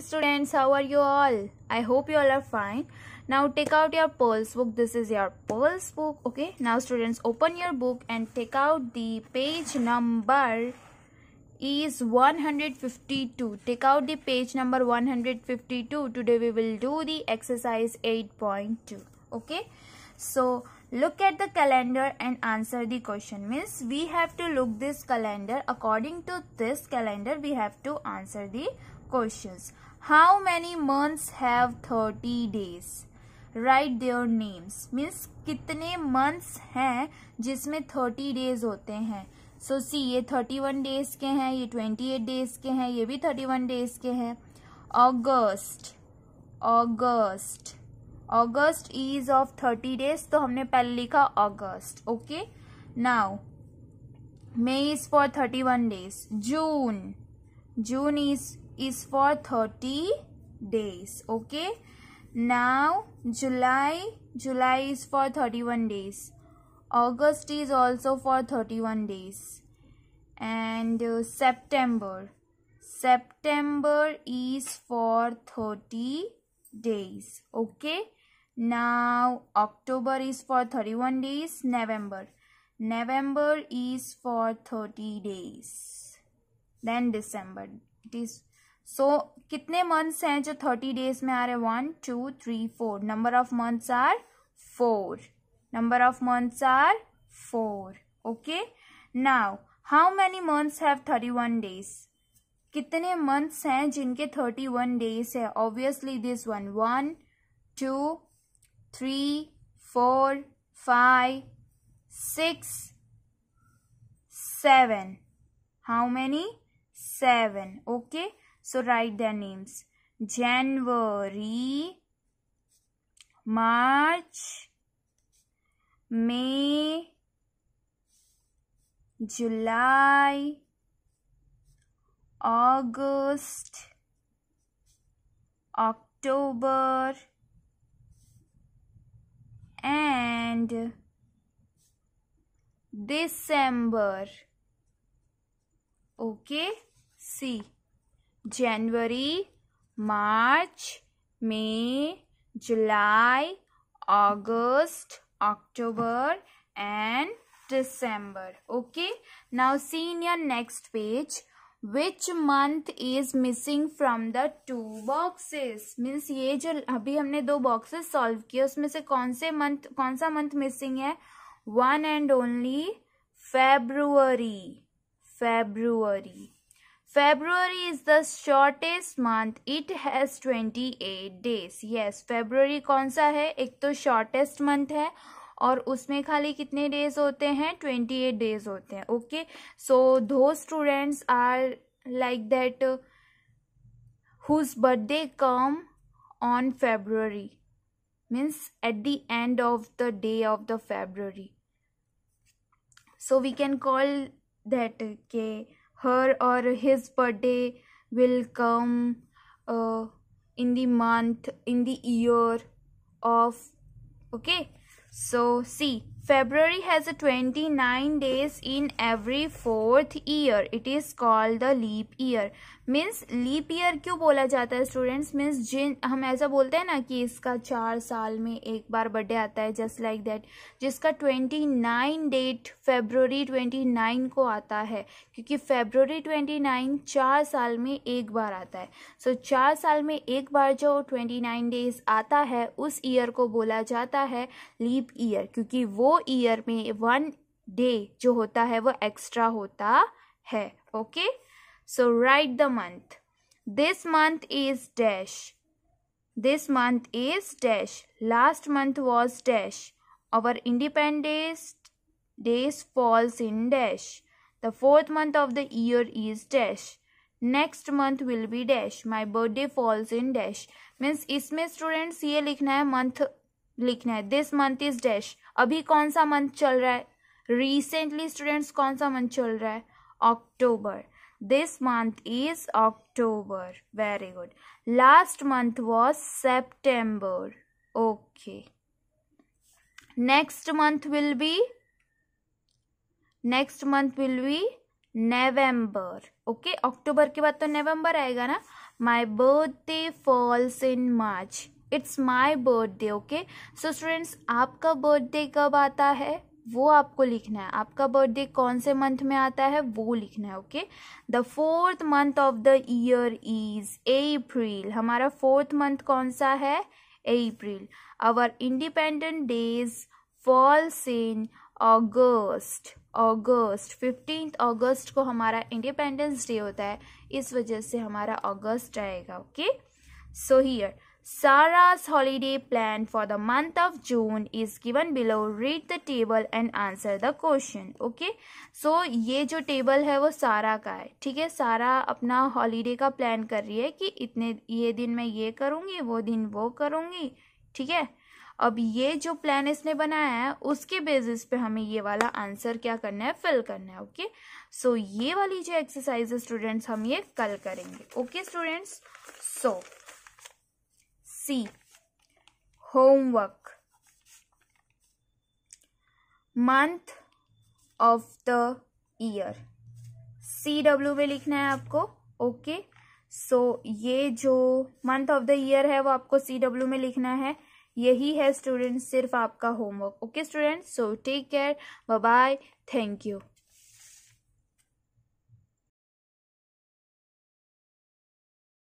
students how are you all i hope you all are fine now take out your pulse book this is your pulse book okay now students open your book and take out the page number is 152 take out the page number 152 today we will do the exercise 8.2 okay so look at the calendar and answer the question means we have to look this calendar according to this calendar we have to answer the questions. How many months have 30 days? Write their names. Means कितने months हैं जिसमें 30 days होते हैं सो so, सी ये 31 days के हैं ये 28 days के हैं ये भी 31 डेज के हैं August August August is of 30 days तो हमने पहले लिखा अगस्त okay now May is for 31 days June June is is for 30 days okay now july july is for 31 days august is also for 31 days and uh, september september is for 30 days okay now october is for 31 days november november is for 30 days then december it is so so, कितने months हैं जो thirty days में आ रहे one two three four number of months are four number of months are four okay now how many months have thirty one days कितने months हैं जिनके thirty one days है obviously this one one two three four five six seven how many seven okay So write their names January, March, May, July, August, October, and December. Okay, see. January March May July August, October and December. Okay. Now see in your next page. Which month is missing from the two boxes? Means ये जो अभी हमने दो boxes solve किए उसमें से कौन से month कौन सा month missing है One and only February. February. February is the shortest month. It has 28 days. Yes, February कौन सा है एक तो shortest month है और उसमें खाली कितने डेज होते हैं ट्वेंटी एट डेज होते हैं ओके सो दो students are like that whose birthday come on February means at the end of the day of the February so we can call that के her or his birthday will come uh, in the month in the year of okay so see February has a 29 days in every fourth year. It is called the leap year. Means leap year क्यों बोला जाता है students means जिन हम ऐसा बोलते हैं ना कि इसका चार साल में एक बार बर्थडे आता है जस्ट लाइक दैट जिसका twenty nine date February twenty nine को आता है क्योंकि February ट्वेंटी नाइन चार साल में एक बार आता है सो so, चार साल में एक बार जो ट्वेंटी नाइन डेज आता है उस ईयर को बोला जाता है लीप ईयर क्योंकि वो ईयर में वन डे जो होता है वो एक्स्ट्रा होता है okay so write the month this month is dash this month is dash last month was dash our independence days falls in dash the fourth month of the year is dash next month will be dash my birthday falls in dash means इसमें students ये लिखना है month लिखना है this month is dash अभी कौन सा month चल रहा है रिसेंटली स्टूडेंट्स कौन सा मंथ चल रहा है अक्टूबर this month is October very good last month was September okay next month will be next month will be November okay अक्टूबर के बाद तो नवम्बर आएगा ना birth birthday falls in March it's my birthday okay so students आपका birthday कब आता है वो आपको लिखना है आपका बर्थडे कौन से मंथ में आता है वो लिखना है okay the fourth month of the year is April हमारा फोर्थ मंथ कौन सा है April our independent days falls in August August fifteenth August को हमारा इंडिपेंडेंस डे होता है इस वजह से हमारा ऑगस्ट आएगा okay so here Sarah's holiday plan for the month of June is given below. Read the table and answer the question. Okay? So ये जो टेबल है वो सारा का है ठीक है सारा अपना हॉलीडे का प्लान कर रही है कि इतने ये दिन मैं ये करूँगी वो दिन वो करूँगी ठीक है अब ये जो प्लान इसने बनाया है उसके बेसिस पे हमें ये वाला आंसर क्या करना है फिल करना है ओके सो so, ये वाली जो एक्सरसाइज स्टूडेंट्स हम ये कल करेंगे okay students so see homework month of the year C W में लिखना है आपको ओके okay? सो so, ये जो मंथ ऑफ द ईयर है वो आपको सी डब्ल्यू में लिखना है यही है स्टूडेंट सिर्फ आपका homework okay student so take care bye bye thank you